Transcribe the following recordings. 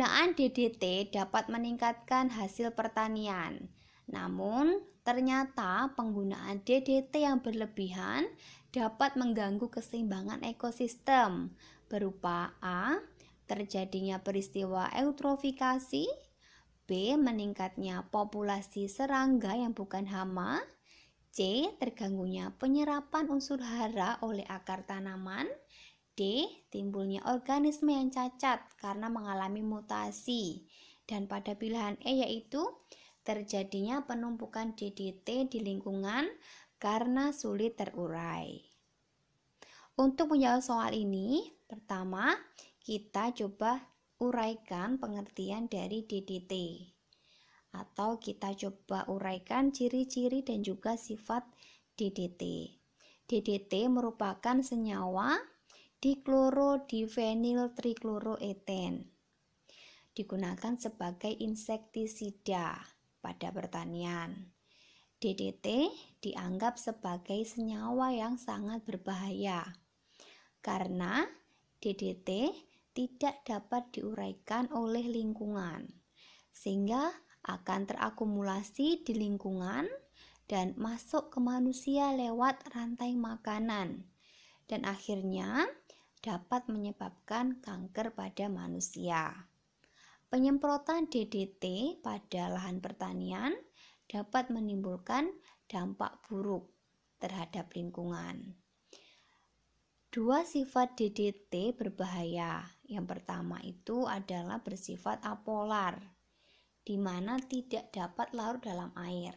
Penggunaan DDT dapat meningkatkan hasil pertanian. Namun, ternyata penggunaan DDT yang berlebihan dapat mengganggu keseimbangan ekosistem berupa A. terjadinya peristiwa eutrofikasi, B. meningkatnya populasi serangga yang bukan hama, C. terganggunya penyerapan unsur hara oleh akar tanaman, D. Timbulnya organisme yang cacat karena mengalami mutasi. Dan pada pilihan E yaitu terjadinya penumpukan DDT di lingkungan karena sulit terurai. Untuk menjawab soal ini, pertama kita coba uraikan pengertian dari DDT atau kita coba uraikan ciri-ciri dan juga sifat DDT. DDT merupakan senyawa trikloroeten digunakan sebagai insektisida pada pertanian. DDT dianggap sebagai senyawa yang sangat berbahaya karena DDT tidak dapat diuraikan oleh lingkungan sehingga akan terakumulasi di lingkungan dan masuk ke manusia lewat rantai makanan dan akhirnya dapat menyebabkan kanker pada manusia. Penyemprotan DDT pada lahan pertanian dapat menimbulkan dampak buruk terhadap lingkungan. Dua sifat DDT berbahaya. Yang pertama itu adalah bersifat apolar, di mana tidak dapat larut dalam air,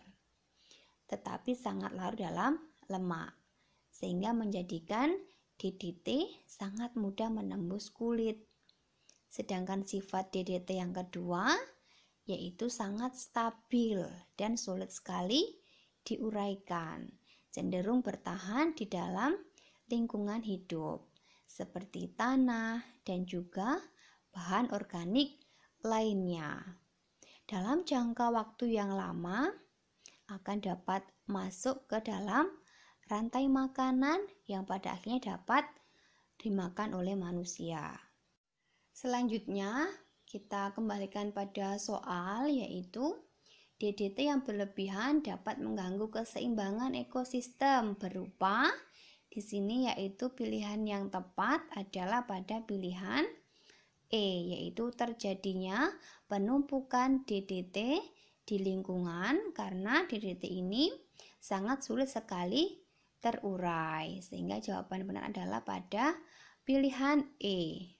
tetapi sangat larut dalam lemak sehingga menjadikan DDT sangat mudah menembus kulit. Sedangkan sifat DDT yang kedua yaitu sangat stabil dan sulit sekali diuraikan, cenderung bertahan di dalam lingkungan hidup seperti tanah dan juga bahan organik lainnya. Dalam jangka waktu yang lama akan dapat masuk ke dalam rantai makanan yang pada akhirnya dapat dimakan oleh manusia. Selanjutnya, kita kembalikan pada soal yaitu DDT yang berlebihan dapat mengganggu keseimbangan ekosistem berupa di sini yaitu pilihan yang tepat adalah pada pilihan E yaitu terjadinya penumpukan DDT di lingkungan karena DDT ini sangat sulit sekali terurai. Sehingga jawaban benar adalah pada pilihan E.